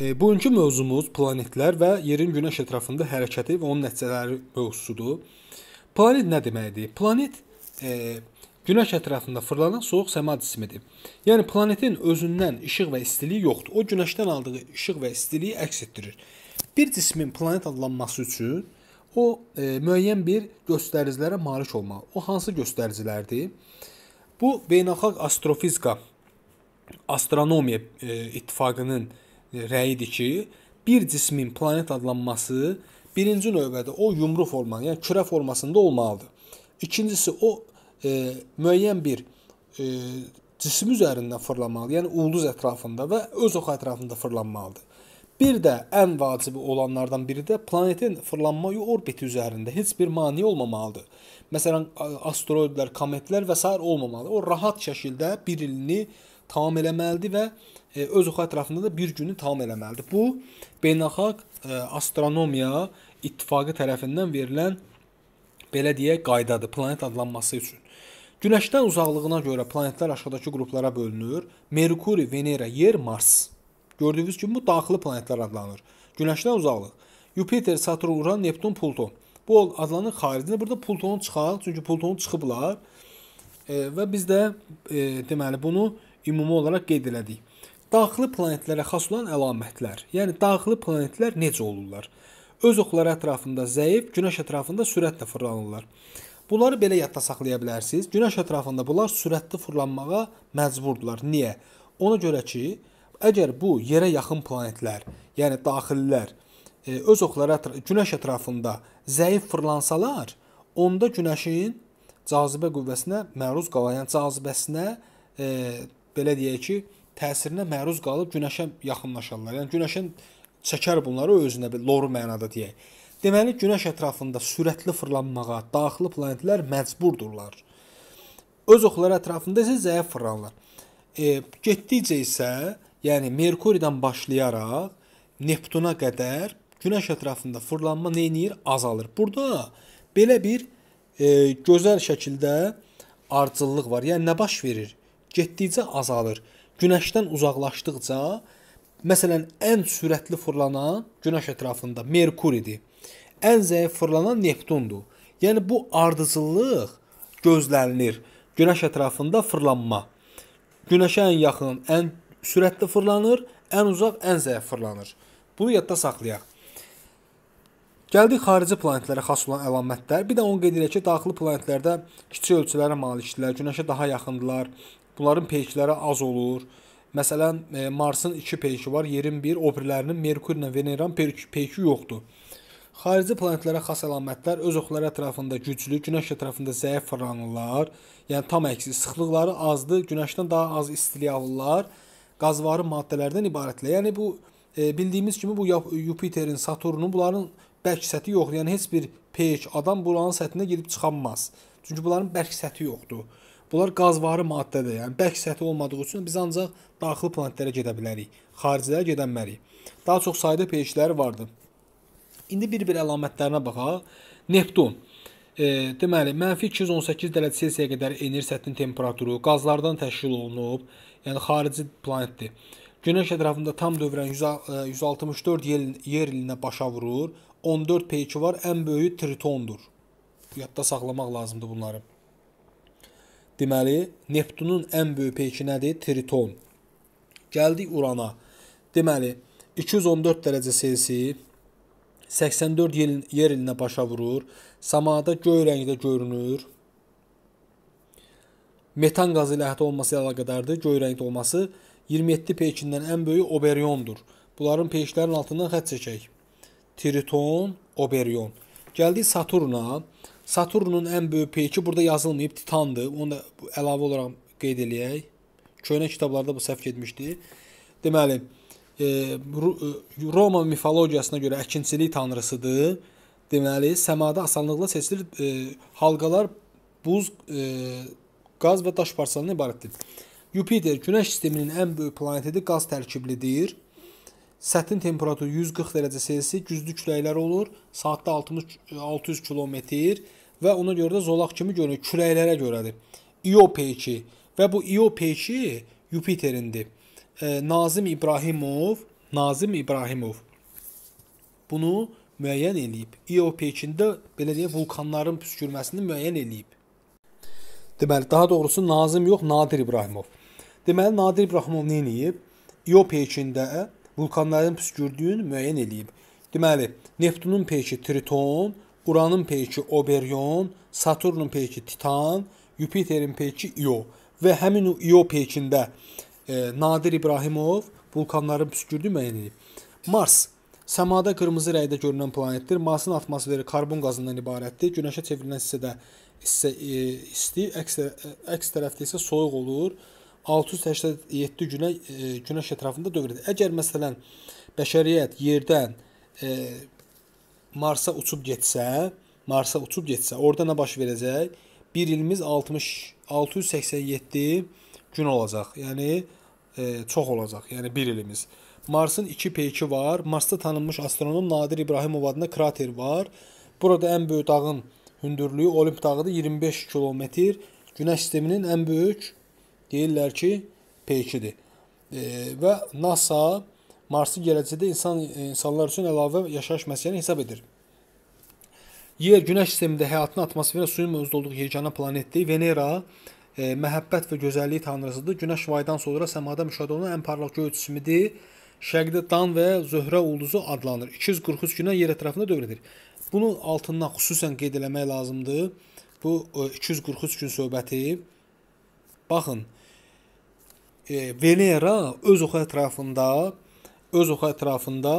E, bugünkü mövzumuz planetlər və yerin günəş ətrafında hərəkəti və onun nəticələri mövzusudur. Planet nə deməkdir? Planet e, günəş ətrafında fırlanan soyuq səma cismidir. Yəni planetin özündən işıq və istilik yoxdur. O günəşdən aldığı işıq və istiliyi əks etdirir. Bir cismin planet adlanması üçün o e, müəyyən bir göstəricilərə malik olmalı. O hansı göstəricilərdir? Bu beynəlxalq astrofizika astronomiya e, ittifaqının e, rəyidir ki, bir cismin planet adlanması birinci növbədə o yumru formanı, yəni kürə formasında olmalıdır. İkincisi o e, müəyyən bir e, cisim üzərindən fırlanmalıdır. Yəni ulduz ətrafında və öz oxu ətrafında fırlanmalıdır. Bir də ən vacibi olanlardan biri də planetin fırlanma orbiti üzərində heç bir mane olmamalıdır. Məsələn, asteroidlər, kometlər və sair olmamalıdır. O rahat şəkildə bir ilini tam eləməlidir və e, öz oxu ətrafında da bir günü tam eləməlidir. Bu beynəlxalq e, astronomiya ittifaqı tərəfindən verilən belə deyək qaydadır planet adlanması üçün. Günəşdən uzaqlığına görə planetlər aşağıdakı qruplara bölünür: Merkuri, Venera, Yer, Mars. Gördüyünüz kimi bu daxili planetlər adlanır. Günəşdən uzaqlıq: Yupiter, Saturn, Uran, Neptun, Pluto. Bu adlanır xaricində. Burada Plutonu çıxaraq, çünki Plutonu çıxıblar. E, və biz də e, deməli bunu ümumi olaraq qeyd elədik. Daxili planetlərə xas olan əlamətlər. Yəni daxili planetlər necə olurlar? Öz oxları ətrafında zəif, günəş ətrafında sürətlə fırlanırlar. Bunları belə yadda saxlaya bilərsiniz. Günəş ətrafında bunlar sürətli fırlanmağa məcburdular. Niyə? Ona görə ki, əgər bu yerə yaxın planetlər, yəni daxillər e, öz oxları ətraf günəş ətrafında zəif fırlansalar, onda günəşin cazibə qüvvəsinə məruz qalan, yəni cazibəsinə e, belə deyək ki, təsirinə məruz qalıb günəşə yaxınlaşarlar. Yəni günəşin çəkər bunları özünə bir loru mənada deyək. Deməli günəş ətrafında sürətli fırlanmağa daxili planetlər məcburdurlar. Öz oxları ətrafında isə zəif fırlanırlar. E, getdikcə isə, yəni Merkuridən başlayaraq Neptuna qədər günəş ətrafında fırlanma nə edir? Azalır. Burada belə bir e, gözəl şəkildə ardıcıllıq var. Yəni nə baş verir? getdikcə azalır. Günəşdən uzaqlaşdıqca, məsələn, ən sürətli fırlanan günəş ətrafında Merkuridir. Ən zəif fırlanan Neptundur. Yəni bu ardıcıllıq gözlənilir. Günəş ətrafında fırlanma. Günəşə ən yaxın, ən sürətli fırlanır, ən uzaq, ən zəif fırlanır. Bunu yadda saxlayaq. Gəldik xarici planetlərə xas olan əlamətlər. Bir də onu qeyd edək ki, daxili planetlərdə kiçik ölçülərə malikdirlər, günəşə daha yaxındılar, Bunların peykləri az olur. Məsələn, e, Marsın 2 peyki var, yerin 1, obirlərinin Merkur ilə Veneran peyki yoxdur. Xarici planetlərə xas əlamətlər öz oxları ətrafında güclü, günəş ətrafında zəif fırlanırlar. Yəni tam əksi, sıxlıqları azdır, günəşdən daha az istilik alırlar. Qazvari maddələrdən ibarətlər. Yəni bu e, bildiyimiz kimi bu Yupiterin, Saturnun bunların bərk səthi yoxdur. Yəni heç bir peyk adam buranın səthinə gedib çıxanmaz. Çünki bunların bərk səthi yoxdur. Bunlar qazvari maddədir. Yəni bərk səthi olmadığı üçün biz ancaq daxili planetlərə gedə bilərik. Xaricilərə gedə bilmərik. Daha çox sayda peyişləri vardı. İndi bir-bir əlamətlərinə baxaq. Neptun E, deməli, mənfi 218 dərəcə Selsiyə qədər enir səthinin temperaturu qazlardan təşkil olunub, yəni xarici planetdir. Günəş ətrafında tam dövrən 164 e, yer, yer ilinə başa vurur. 14 peyki var, ən böyüyü Tritondur. Yadda saxlamaq lazımdır bunları. Deməli, Neptunun ən böyük peyki nədir? Triton. Gəldik Urana. Deməli, 214 dərəcə Selsi 84 yel, yer ilinə başa vurur. Samada göy rəngdə görünür. Metan qazı ilə əhatə olması ilə əlaqədardır. Göy rəngdə olması 27 peykindən ən böyüyü Oberiondur. Bunların peyiklərin altından xətt çəkək. Triton, Oberion. Gəldik Saturna. Saturnun ən böyük peyki burada yazılmayıb Titandır. Onu da əlavə olaraq qeyd eləyək. Köhnə kitablarda bu səhv getmişdi. Deməli, e, e, Roma mifologiyasına görə əkinçilik tanrısıdır. Deməli, səmada asanlıqla seçilir e, halqalar buz, qaz və daş parçalarından ibarətdir. Yupiter Günəş sisteminin ən böyük planetidir, qaz tərkiblidir. Səthin temperaturu 140 dərəcə Selsi, güclü küləklər olur, saatda 60 600 kilometr və ona görə də zolaq kimi görünür, küləklərə görədir. İOP2 və bu İOP2 Yupiterindir. E, Nazim İbrahimov, Nazim İbrahimov bunu müəyyən eləyib. İOP2-də belə deyə vulkanların püskürməsini müəyyən eləyib. Deməli, daha doğrusu Nazim yox, Nadir İbrahimov. Deməli, Nadir İbrahimov nə edib? İOP2-də vulkanların püskürdüyünü müəyyən eləyib. Deməli, Neptunun peyki Triton, Uranın peyki Oberion, Saturnun peyki Titan, Yupiterin peyki İo və həmin o İo peykində e, Nadir İbrahimov vulkanların püskürdüyü müəyyən edib. Mars səmada qırmızı rəngdə görünən planetdir. Marsın atmosferi karbon qazından ibarətdir. Günəşə çevrilən hissədə hissə e, isti, əks, əks tərəfdə isə soyuq olur. 687 günə e, günəş ətrafında dövr edir. Əgər məsələn bəşəriyyət yerdən e, Marsa uçub getsə, Marsa uçub getsə, orada nə baş verəcək? Bir ilimiz 60 687 gün olacaq. Yəni e, çox olacaq. Yəni bir ilimiz. Marsın 2 peyki var. Marsda tanınmış astronom Nadir İbrahimov adında krater var. Burada ən böyük dağın hündürlüyü Olimp dağıdır 25 kilometr. Günəş sisteminin ən böyük deyirlər ki, peykidir. E, və NASA Marsı gələcəkdə insan insanlar üçün əlavə yaşayış məskəni hesab edir. Yer Günəş sistemində həyatın atmosferi suyun mövcud olduğu yeganə planetdir. Venera e, məhəbbət və gözəllik tanrısıdır. Günəş vaydan sonra səmada müşahidə olunan ən parlaq göy cismidir. Şərqdə Dan və Zöhrə ulduzu adlanır. 243 günə yer ətrafında dövr edir. Bunun altından xüsusən qeyd eləmək lazımdır. Bu e, 243 gün söhbəti. Baxın, e, Venera öz oxu ətrafında öz oxu ətrafında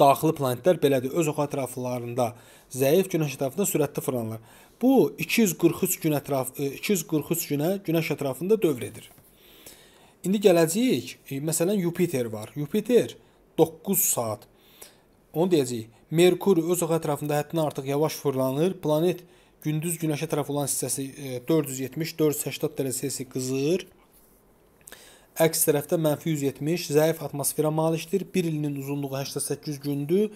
daxili planetlər belədir. Öz oxu ətraflarında zəif, günəş ətrafında sürətli fırlanırlar. Bu 243 gün ətraf 243 e, günə günəş ətrafında dövr edir. İndi gələcəyik. E, məsələn Yupiter var. Yupiter 9 saat. Onu deyəcəyik. Merkur öz oxu ətrafında həddindən artıq yavaş fırlanır. Planet gündüz günəşə tərəf olan hissəsi 470-480 dərəcə Selsi qızır. Əks tərəfdə mənfi 170 zəif atmosferə malikdir. 1 ilinin uzunluğu 88 gündür.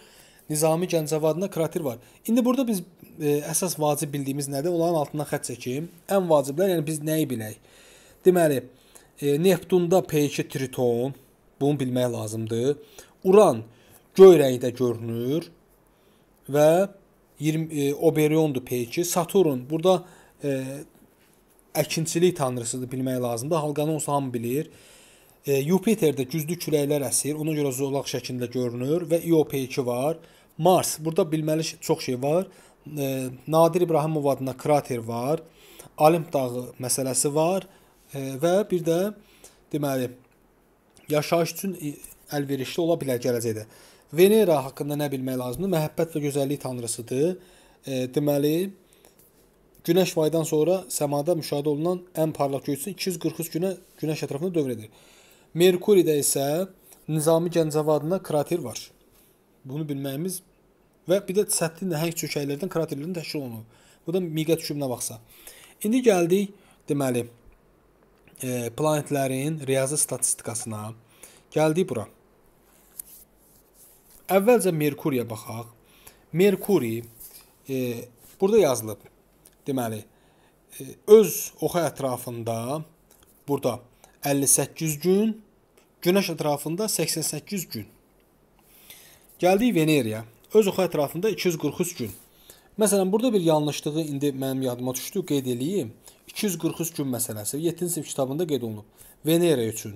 Nizami Gəncəvadında krater var. İndi burada biz e, əsas vacib bildiyimiz nədir? Onların altından xətt çəkim. Ən vaciblər, yəni biz nəyi bilək? Deməli, e, Neptunda P2 triton, bunu bilmək lazımdır. Uran göy rəngdə görünür və 20 e, Oberiondur P2. Saturn burada e, əkinçilik tanrısıdır bilmək lazımdır. Halqanonsa hamı bilir. E, Yupiterdə güclü küləklər əsir, ona görə zolaq şəklində görünür və e IOP2 var. Mars, burada bilməli çox şey var. E, Nadir İbrahimov adına krater var. Olimp dağı məsələsi var e, və bir də deməli yaşayış üçün əlverişli ola bilər gələcəkdə. Venera haqqında nə bilmək lazımdır? Məhəbbət və gözəllik tanrısıdır. E, deməli, Günəş vaydan sonra səmada müşahidə olunan ən parlaq göyçün 243 günə günəş ətrafında dövr edir. Merkuridə isə Nizami Gəncəvi adına krater var. Bunu bilməyimiz və bir də səthi nəhəng çökəklərdən kraterlərin təşkil olunur. Bu da miqə düşümünə baxsa. İndi gəldik deməli e, planetlərin riyazi statistikasına. Gəldik bura. Əvvəlcə Merkuriyə baxaq. Merkuri e, burada yazılıb deməli e, öz oxa ətrafında burada 58 gün, günəş ətrafında 88 gün. Gəldik Veneriya. Öz oxa ətrafında 243 gün. Məsələn, burada bir yanlışlığı indi mənim yadıma düşdü, qeyd eləyim. 243 gün məsələsi 7-ci sinif kitabında qeyd olunub. Venera üçün.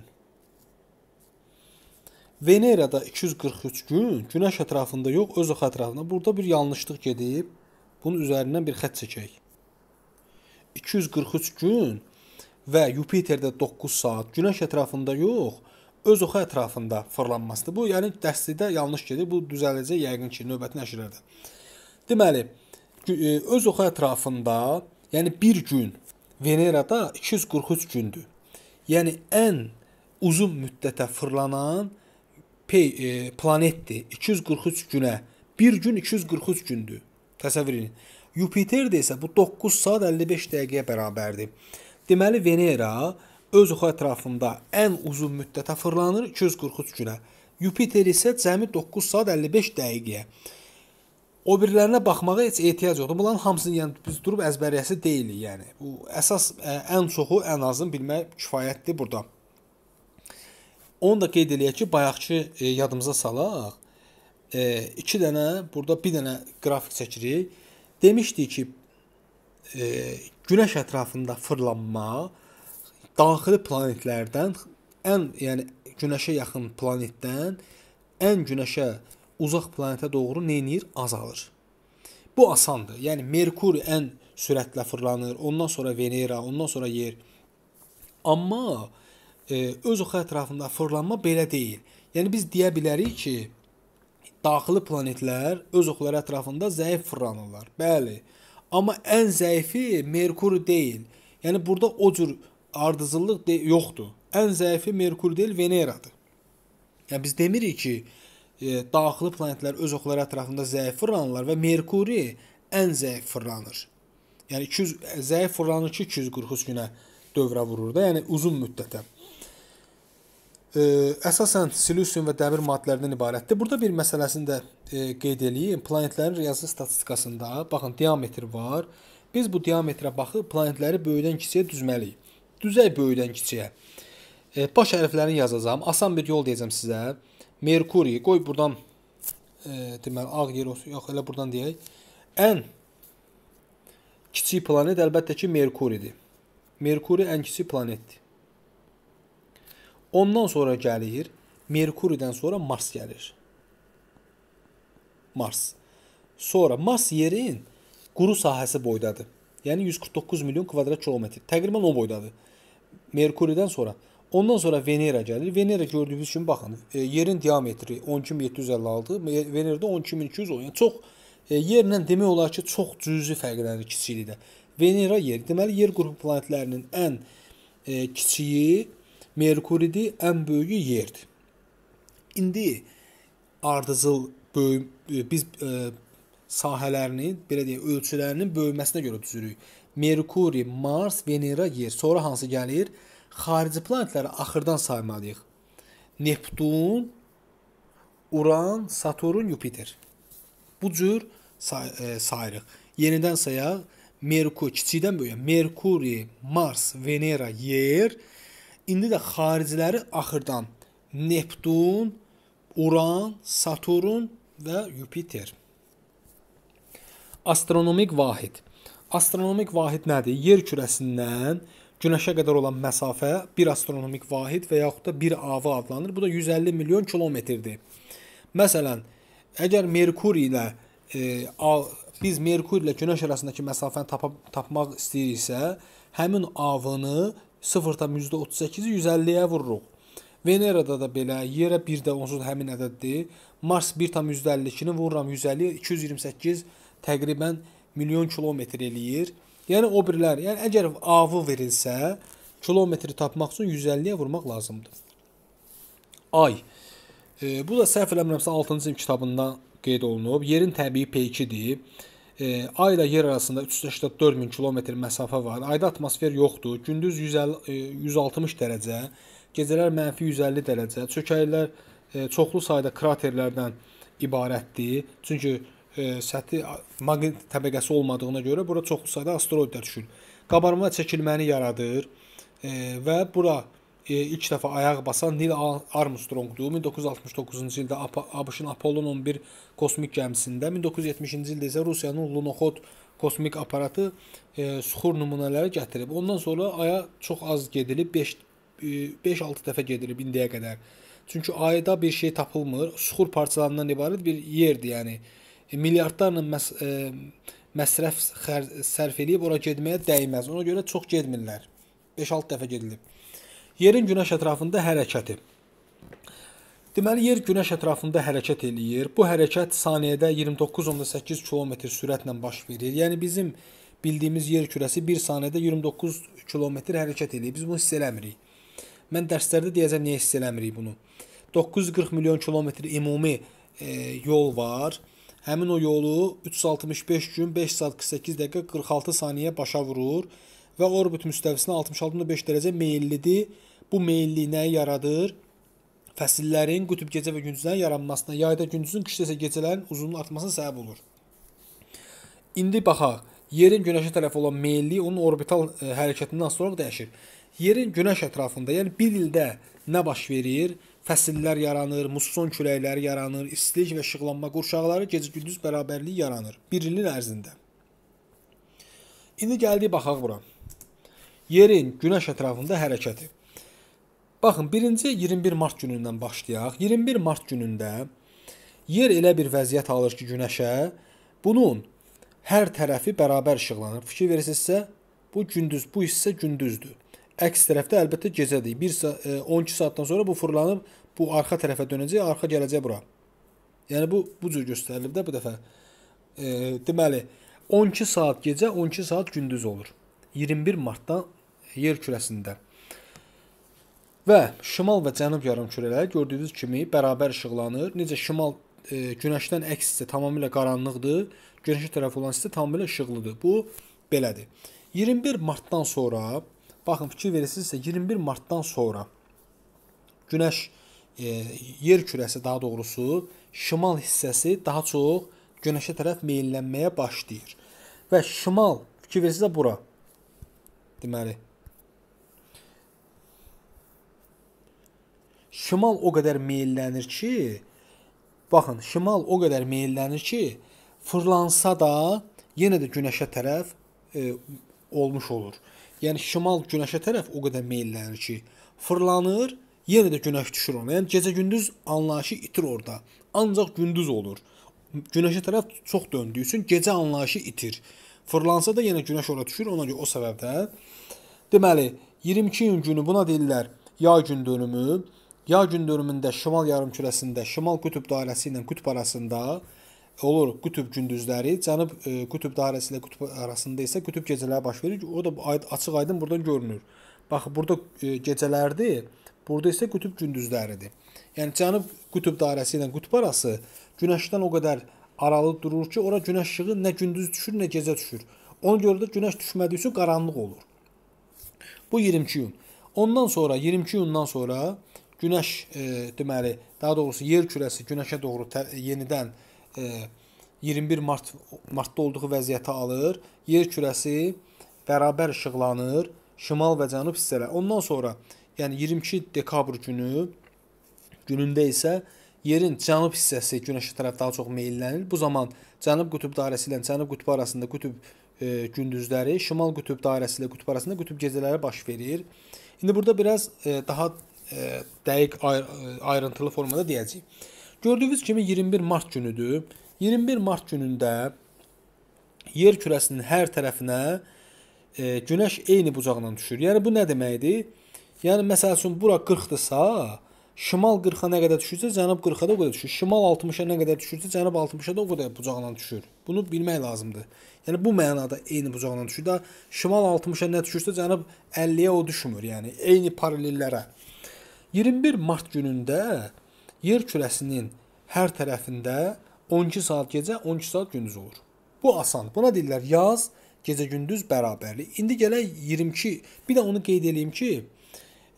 Venerada 243 gün günəş ətrafında yox, öz oxu ətrafında. Burada bir yanlışlıq gedib. Bunun üzərindən bir xətt çəkək. 243 gün və Yupiterdə 9 saat günəş ətrafında yox, öz oxu ətrafında fırlanmasıdır. Bu, yəni dəstidə yanlış gedir. Bu düzələcək yəqin ki, növbəti nəşrlərdə. Deməli, e, öz oxu ətrafında, yəni 1 gün Venerada 243 gündür. Yəni ən uzun müddətə fırlanan e, planetdir. 243 günə. 1 gün 243 gündür. Təsəvvür edin. Yupiterdə isə bu 9 saat 55 dəqiqəyə bərabərdir. Deməli Venera öz oxu ətrafında ən uzun müddətə fırlanır 243 günə. Yupiter isə cəmi 9 saat 55 dəqiqəyə. O birilərinə baxmağa heç ehtiyac yoxdur. Bunların hamısını yəni biz durub əzbəriyəsi deyilik, yəni. Bu əsas ə, ən çoxu, ən azını bilmək kifayətdir burada. Onu da qeyd eləyək ki, bayaqçı e, yadımıza salaq. 2 e, dənə burada bir dənə qrafik çəkirik demişdi ki, e, günəş ətrafında fırlanma daxili planetlərdən ən, yəni günəşə yaxın planetdən ən günəşə uzaq planetə doğru nəyinir? Azalır. Bu asandır. Yəni Merkur ən sürətlə fırlanır, ondan sonra Venera, ondan sonra Yer. Amma e, öz oxu ətrafında fırlanma belə deyil. Yəni biz deyə bilərik ki, daxili planetlər öz oxları ətrafında zəif fırlanırlar. Bəli. Amma ən zəifi Merkur deyil. Yəni burada o cür ardıcıllıq yoxdur. Ən zəifi Merkur deyil, Veneradır. Yəni biz demirik ki, e, daxili planetlər öz oxları ətrafında zəif fırlanırlar və Merkuri ən zəif fırlanır. Yəni 200 zəif fırlanır ki, 243 günə dövrə vurur da, yəni uzun müddətə əsasən silisyum və dəmir maddələrindən ibarətdir. Burada bir məsələsini də e, qeyd eləyim. Planetlərin riyazi statistikasında baxın diametr var. Biz bu diametrə baxıb planetləri böyüdən kiçiyə düzməliyik. Düzək böyüdən kiçiyə. E, baş hərflərini yazacağam. Asan bir yol deyəcəm sizə. Merkuri qoy burdan e, deməli ağ yer olsun. Yox, elə burdan deyək. Ən kiçik planet əlbəttə ki Merkuridir. Merkuri ən kiçik planetdir. Ondan sonra gəlir Merkuridən sonra Mars gəlir. Mars. Sonra Mars yerin quru sahəsi boydadır. Yəni 149 milyon kvadrat kilometr. Təqribən o boydadır. Merkuridən sonra. Ondan sonra Venera gəlir. Venera gördüyünüz kimi baxın, e, yerin diametri 12756, Venerada 12210. Yəni çox e, yerlə demək olar ki, çox cüzi fərqlənir kiçiklikdə. Venera yer, deməli yer qrupu planetlərinin ən e, kiçiyi Merkuridir, ən böyüyü yerdir. İndi ardıcıl böyük e, biz ə, e, sahələrinin, belə deyək, ölçülərinin böyüməsinə görə düzürük. Merkuri, Mars, Venera, Yer. Sonra hansı gəlir? Xarici planetləri axırdan saymalıyıq. Neptun, Uran, Saturn, Yupiter. Bu cür say ə, e, sayırıq. Yenidən sayaq. Merkur kiçikdən böyüyə. Merkuri, Mars, Venera, Yer, indi də xariciləri axırdan Neptun, Uran, Saturn və Yupiter. Astronomik vahid. Astronomik vahid nədir? Yer kürəsindən Günəşə qədər olan məsafə bir astronomik vahid və yaxud da bir ava adlanır. Bu da 150 milyon kilometrdir. Məsələn, əgər Merkuri ilə e, a, biz Merkuri ilə Günəş arasındakı məsafəni tapa, tapmaq istəyiriksə, həmin avını 0.38-i 150-yə vururuq. Venerada da belə yerə 1.10 həmin ədəddir. Mars 1.152-ni vururam 150 228 təqribən milyon kilometr eləyir. Yəni o birlər, yəni əgər avı verilsə, kilometri tapmaq üçün 150-yə vurmaq lazımdır. Ay. E, bu da səhv eləmirəmsə 6-cı sinif kitabından qeyd olunub. Yerin təbii P2-dir. E, ay ilə yer arasında 384 min kilometr məsafə var. Ayda atmosfer yoxdur. Gündüz 150 e, 160 dərəcə, gecələr -150 dərəcə. Çökəklər e, çoxlu sayda kraterlərdən ibarətdir. Çünki e, səthi maqnit təbəqəsi olmadığına görə bura çoxlu sayda asteroidlər düşür. Qabarma çəkilməni yaradır e, və bura E, ilk dəfə ayaq basan Neil Armstrongdur. 1969-cu ildə ABŞ-ın Apollon 11 kosmik gəmisində, 1970-ci ildə isə Rusiyanın Lunoxod kosmik aparatı e, suxur nümunələri gətirib. Ondan sonra aya çox az gedilib, 5 5-6 e, dəfə gedilib indiyə qədər. Çünki ayda bir şey tapılmır. Suxur parçalarından ibarət bir yerdir, yəni e, milyardlarla məs e, məsrəf sərf eləyib ora getməyə dəyməz. Ona görə çox getmirlər. 5-6 dəfə gedilib. Yerin günəş ətrafında hərəkəti. Deməli yer günəş ətrafında hərəkət eləyir. Bu hərəkət saniyədə 29.8 km sürətlə baş verir. Yəni bizim bildiyimiz yer kürəsi 1 saniyədə 29 km hərəkət eləyir. Biz bunu hiss eləmirik. Mən dərslərdə deyəcəm niyə hiss eləmirik bunu. 940 milyon kilometr ümumi e, yol var. Həmin o yolu 365 gün 5 saat 48 dəqiqə 46 saniyə başa vurur və orbit müstəvisinə 66.5 dərəcə meyillidir bu meylli nəyi yaradır? Fəsillərin qütüb gecə və gündüzlərin yaranmasına, yayda gündüzün, qışda isə gecələrin uzunluğunun artmasına səbəb olur. İndi baxaq. Yerin günəşə tərəf olan meylli onun orbital ə, e, hərəkətindən sonra dəyişir. Yerin günəş ətrafında, yəni 1 ildə nə baş verir? Fəsillər yaranır, musson küləkləri yaranır, istilik və işıqlanma qurşaqları gecə-gündüz bərabərliyi yaranır 1 ilin ərzində. İndi gəldik baxaq bura. Yerin günəş ətrafında hərəkəti. Baxın, birinci 21 mart günündən başlayaq. 21 mart günündə yer elə bir vəziyyət alır ki, günəşə bunun hər tərəfi bərabər işıqlanır. Fikir verirsinizsə, bu gündüz, bu hissə gündüzdür. Əks tərəfdə əlbəttə gecədir. 1 12 e, saatdan sonra bu fırlanıb bu arxa tərəfə dönəcək, arxa gələcək bura. Yəni bu bu cür göstərilib də bu dəfə. E, deməli 12 saat gecə, 12 saat gündüz olur. 21 martdan yer kürəsində. Və şimal və cənub yarımkürələri gördüyünüz kimi bərabər işıqlanır. Necə şimal e, günəşdən əks isə tamamilə qaranlıqdır, günəşə tərəf olan isə tamamilə işıqlıdır. Bu belədir. 21 martdan sonra, baxın fikir verirsinizsə 21 martdan sonra günəş e, yer kürəsi daha doğrusu şimal hissəsi daha çox günəşə tərəf meyllənməyə başlayır. Və şimal fikir verirsinizsə bura. Deməli şimal o qədər meyllənir ki, baxın, şimal o qədər meyllənir ki, fırlansa da yenə də günəşə tərəf e, olmuş olur. Yəni şimal günəşə tərəf o qədər meyllənir ki, fırlanır, yenə də günəş düşür ona. Yəni gecə gündüz anlayışı itir orada. Ancaq gündüz olur. Günəşə tərəf çox döndüyü üçün gecə anlayışı itir. Fırlansa da yenə günəş ora düşür, ona görə o səbəbdən. Deməli, 22 iyun günü buna deyirlər yay gün dönümü. Yay gündürümündə şimal yarımkürəsində şimal qütb dairəsi ilə qütb arasında olur qütb gündüzləri, cənub e, qütb dairəsi ilə qütb arasında isə qütb gecələri baş verir. O da açıq-aydın burada görünür. Bax burada e, gecələrdir, burada isə qütb gündüzləridir. Yəni cənub qütb dairəsi ilə qütb arası günəşdən o qədər aralı durur ki, ora günəş işığı nə gündüz düşür, nə gecə düşür. Ona görə də günəş düşmədiyi üçün qaranlıq olur. Bu 22 iyun. Ondan sonra 22 iyundan sonra günəş e, deməli, daha doğrusu yer kürəsi günəşə doğru yenidən e, 21 mart martda olduğu vəziyyətə alır. Yer kürəsi bərabər işıqlanır şimal və cənub hissələr. Ondan sonra, yəni 22 dekabr günü günündə isə yerin cənub hissəsi günəşə tərəf daha çox meylənir. Bu zaman cənub qütb dairəsi ilə cənub qütb arasında qütb e, gündüzləri, şimal qütb dairəsi ilə qütb arasında qütb gecələri baş verir. İndi burada biraz e, daha ə, e, dəqiq ayr e, ayrıntılı formada deyəcəyik. Gördüyünüz kimi 21 mart günüdür. 21 mart günündə yer kürəsinin hər tərəfinə e, günəş eyni bucağından düşür. Yəni bu nə deməkdir? Yəni məsəl üçün bura 40-dırsa, şimal 40-a nə qədər düşürsə, cənub 40-a da o qədər düşür. Şimal 60-a nə qədər düşürsə, cənub 60-a da o qədər bucağından düşür. Bunu bilmək lazımdır. Yəni bu mənada eyni bucağından düşür. Da şimal 60-a nə düşürsə, cənub 50-yə o düşmür. Yəni eyni parallellərə. 21 mart günündə yer kürəsinin hər tərəfində 12 saat gecə, 12 saat gündüz olur. Bu asan. Buna deyirlər yaz, gecə gündüz bərabərlik. İndi gələk 22. Bir də onu qeyd eləyim ki,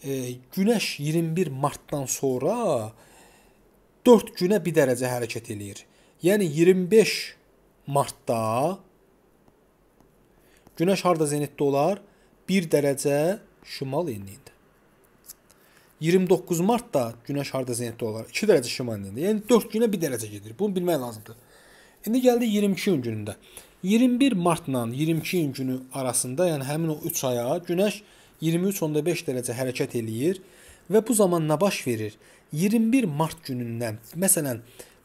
e, günəş 21 martdan sonra 4 günə 1 dərəcə hərəkət eləyir. Yəni 25 martda günəş harda zenitdə olar? 1 dərəcə şimal enliyində. 29 mart da günəş harda zenitdə olar? 2 dərəcə şimalında. Yəni 4 günə 1 dərəcə gedir. Bunu bilmək lazımdır. İndi gəldi 22 iyun günündə. 21 martla 22 iyun günü arasında, yəni həmin o 3 aya günəş 23.5 dərəcə hərəkət eləyir və bu zaman nə baş verir? 21 mart günündən, məsələn,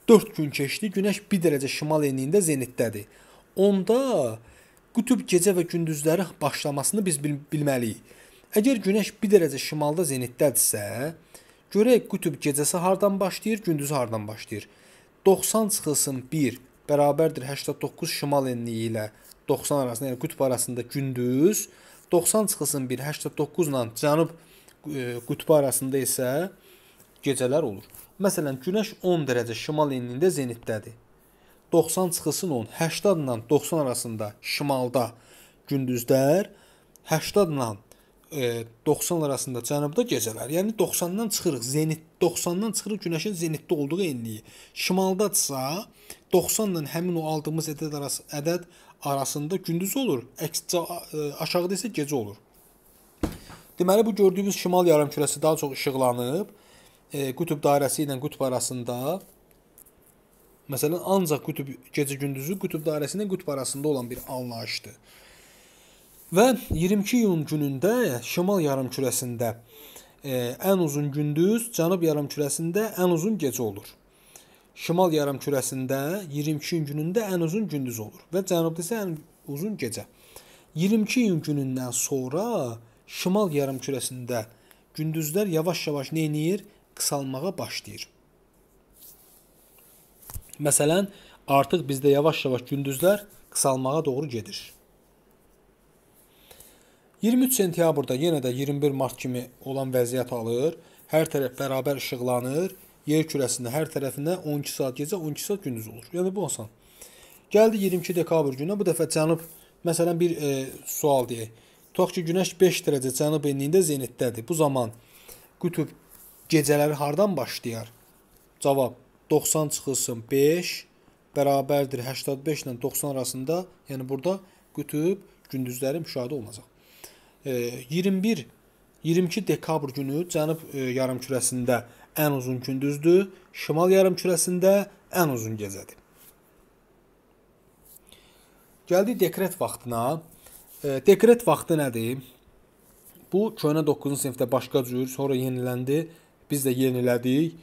4 gün keçdi, günəş 1 dərəcə şimal enliyində zenitdədir. Onda qütüb gecə və gündüzləri başlamasını biz bil bilməliyik. Əgər günəş 1 dərəcə şimalda zenitdədirsə, görək qütb gecəsi hardan başlayır, gündüzü hardan başlayır. 90 çıxılsın 1 bərabərdir 89 şimal enliyi ilə 90 arasında, yəni qütb arasında gündüz, 90 çıxılsın 1 89 ilə cənub e, qütb arasında isə gecələr olur. Məsələn, günəş 10 dərəcə şimal enliyində zenitdədir. 90 çıxılsın 10, 80 ilə 90 arasında şimalda gündüzlər, 80 ilə 90 arasında cənubda gecələr. Yəni 90-dan çıxırıq zenit, 90-dan çıxırıq günəşin zenitdə olduğu enliyi. Şimaldadsa 90-la həmin o aldığımız ədəd arası ədəd arasında gündüz olur. Əks aşağıda isə gecə olur. Deməli bu gördüyümüz şimal yarımkürəsi daha çox işıqlanıb. E, qutub dairəsi ilə qutb arasında məsələn ancaq qutub gecə gündüzü qutub dairəsi ilə qutb arasında olan bir anlayışdır. Və 22 iyun günündə şimal yarımkürəsində e, ən uzun gündüz, cənub yarımkürəsində ən uzun gecə olur. Şimal yarımkürəsində 22 iyun günündə ən uzun gündüz olur və cənubda isə ən uzun gecə. 22 iyun günündən sonra şimal yarımkürəsində gündüzlər yavaş-yavaş neynir? Qısalmağa başlayır. Məsələn, artıq bizdə yavaş-yavaş gündüzlər qısalmağa doğru gedir. 23 sentyabrda yenə də 21 mart kimi olan vəziyyət alır. Hər tərəf bərabər işıqlanır. Yer kürəsində hər tərəfində 12 saat gecə, 12 saat gündüz olur. Yəni bu asan. Gəldi 22 dekabr gününə. Bu dəfə cənub məsələn bir e, sual deyək. Tutaq ki, günəş 5 dərəcə cənub enliyində zenitdədir. Bu zaman qütb gecələri hardan başlayar? Cavab: 90 çıxılsın 5 bərabərdir 85 ilə 90 arasında. Yəni burada qütb gündüzləri müşahidə olunacaq. 21 22 dekabr günü cənub e, yarımkürəsində ən uzun gündüzdür, şimal yarımkürəsində ən uzun gecədir. Gəldik dekret vaxtına. Dekret vaxtı nədir? Bu köhnə 9-cu sinifdə başqa cür, sonra yeniləndi, biz də yenilədik.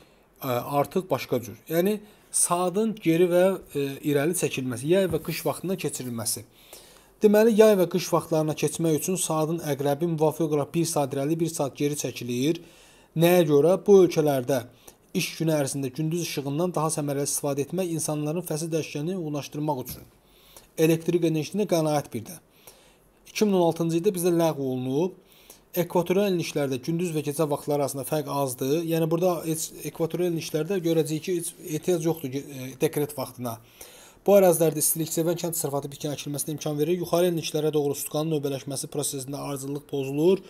Artıq başqa cür. Yəni saatın geri və e, irəli çəkilməsi, yay və qış vaxtından keçirilməsi. Deməli, yay və qış vaxtlarına keçmək üçün saatın əqrəbi müvafiq olaraq 1 saat irəli, 1 saat geri çəkilir. Nəyə görə? Bu ölkələrdə iş günü ərzində gündüz işığından daha səmərəli istifadə etmək insanların fəsil dəyişkənini uyğunlaşdırmaq üçün. Elektrik enerjisində qənaət bir də. 2016-cı ildə bizdə ləğv olunub. Ekvatorial enişlərdə gündüz və gecə vaxtları arasında fərq azdır. Yəni burada ekvatorial enişlərdə görəcəyik ki, ehtiyac yoxdur e, dekret vaxtına. Bu ərazilərdə istilikçevən kənd sərfatı bitkinin əkilməsinə imkan verir. Yuxarı enliklərə doğru sutkanın növbələşməsi prosesində arzılıq pozulur.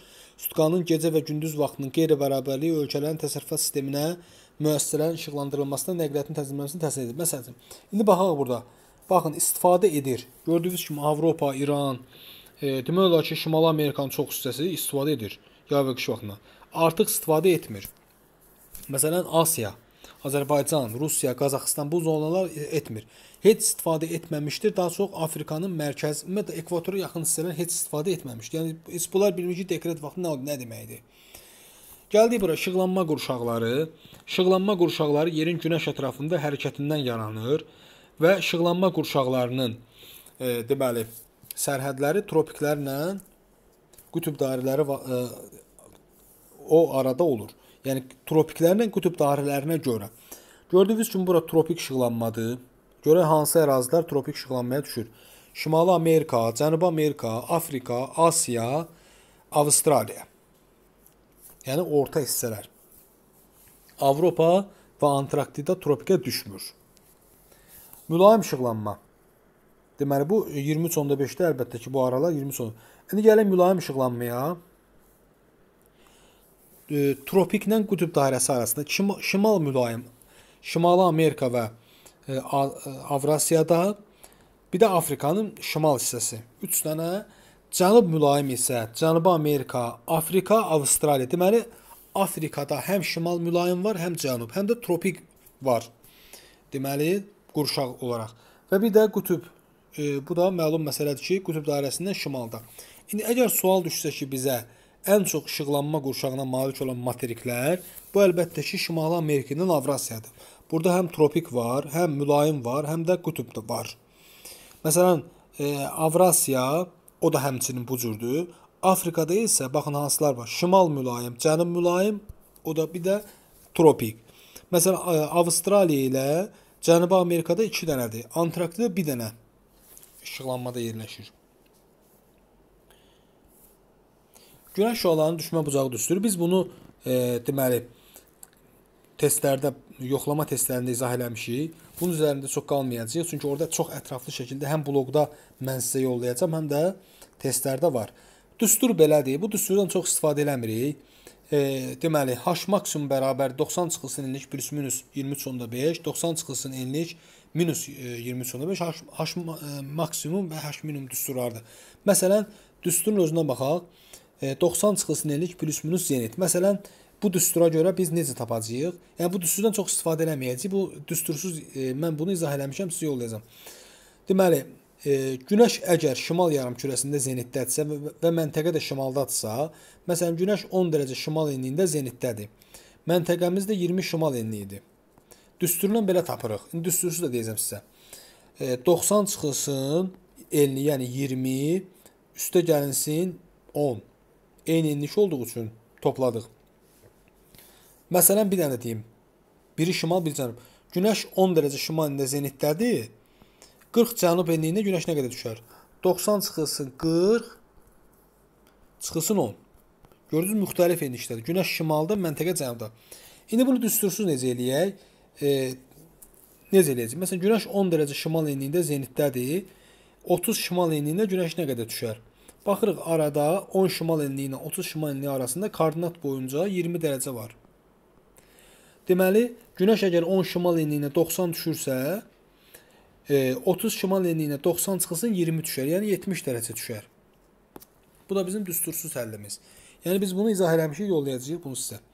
Sutkanın gecə və gündüz vaxtının qeyri-bərabərliyi ölkələrin təsərrüfat sisteminə, müəssisələrin işıqlandırılmasına, nəqliyyatın tənzimlənməsini təsir edir. Məsələn, indi baxaq burada. Baxın, istifadə edir. Gördüyünüz kimi Avropa, İran, e, demək olar ki, Şimali Amerikanın çox hissəsi istifadə edir yay və qış vaxtına. Artıq istifadə etmir. Məsələn, Asiya, Azərbaycan, Rusiya, Qazaxıstan bu zonalar e, etmir heç istifadə etməmişdir. Daha çox Afrikanın mərkəz, ümumiyyətlə ekvatora yaxın hissələr heç istifadə etməmişdir. Yəni heç bunlar birinci dekret vaxtı nə nə deməkdir? Gəldik bura işıqlanma qurşaqları. İşıqlanma qurşaqları yerin günəş ətrafında hərəkətindən yaranır və işıqlanma qurşaqlarının e, deməli sərhədləri tropiklərlə qütb dairələri e, o arada olur. Yəni tropiklərlə qütb dairələrinə görə. Gördüyünüz kimi bura tropik işıqlanmadır. Görək hansı ərazilər tropik işıqlanmaya düşür. Şimali Amerika, Cənubi Amerika, Afrika, Asiya, Avstraliya. Yəni orta hissələr. Avropa və Antarktida tropikə düşmür. Mülayim işıqlanma. Deməli bu 23.5-də əlbəttə ki, bu aralar 23. İndi gəlin mülayim işıqlanmaya. E, tropiklə qütb dairəsi arasında şimal mülayim, Şimali Amerika və E, e, Avrasiyada, bir də Afrikanın şimal hissəsi. 3 dənə cənub mülayim isə Cənubi Amerika, Afrika, Avstraliya. Deməli Afrikada həm şimal mülayim var, həm cənub, həm də tropik var. Deməli qurşaq olaraq. Və bir də qütüb. E, bu da məlum məsələdir ki, qütüb dairəsindən şimalda. İndi əgər sual düşsə ki, bizə ən çox işıqlanma qurşağına malik olan materiklər, bu əlbəttə ki, Şimali Amerikadan Avrasiyadır. Burada həm tropik var, həm mülayim var, həm də qütüb də var. Məsələn, e, Avrasiya, o da həmçinin bu cürdür. Afrikada isə baxın hansılar var? Şimal mülayim, cənub mülayim, o da bir də tropik. Məsələn, e, Avstraliya ilə Cənubi Amerikada 2 dənədir. Antarktida 1 dənə işıqlanmada yerləşir. Günəş şüalarının düşmə bucağı düşdür. Biz bunu e, deməli testlərdə yoxlama testlərində izah eləmişik. Bunun üzərində çox qalmayacağıq, çünki orada çox ətraflı şəkildə həm bloqda mən sizə yollayacam, həm də testlərdə var. Düstur belədir. Bu düsturdan çox istifadə eləmirik. E, deməli, h maksimum bərabər 90 çıxılsın enlik plus minus 23.5, 90 çıxılsın enlik minus 23.5, h, h maksimum və h minimum düsturlardır. Məsələn, düsturun özünə baxaq. E, 90 çıxılsın enlik plus minus zenit. Məsələn, e, bu düstura görə biz necə tapacağıq? Yəni bu düsturdan çox istifadə eləməyəcəyik. Bu düstursuz e, mən bunu izah eləmişəm, sizə yollayacağam. Deməli, e, günəş əgər şimal yarımkürəsində zenitdədirsə və, və məntəqə də şimaldadırsa, məsələn günəş 10 dərəcə şimal enliyində zenitdədir. Məntəqəmiz də 20 şimal enliyidir. Düsturundan belə tapırıq. İndi düstursu da deyəcəm sizə. E, 90 çıxılsın, enli, yəni 20 üstə gəlinsin 10. Eyni enlik olduğu üçün topladıq. Məsələn bir dənə deyim. Biri şimal, biri cənub. Günəş 10 dərəcə şimal enində zenitdədir. 40 cənub enliyində günəş nə qədər düşər? 90 çıxılsın 40 çıxılsın 10. Gördünüz müxtəlif enişdədir. Günəş şimalda, məntəqə cənubda. İndi bunu düstursuz necə eləyək? E, necə eləyəcəyik? Məsələn günəş 10 dərəcə şimal enliyində zenitdədir. 30 şimal enliyində günəş nə qədər düşər? Baxırıq arada 10 şimal enliyi ilə 30 şimal enliyi arasında koordinat boyunca 20 dərəcə var. Deməli, günəş əgər 10 şimal enliyinə 90 düşürsə, 30 e, şimal enliyinə 90 çıxılsın 20 düşər, yəni 70 dərəcə düşər. Bu da bizim düstursuz həllimiz. Yəni biz bunu izah eləmişik, yollayacağıq bunu sizə.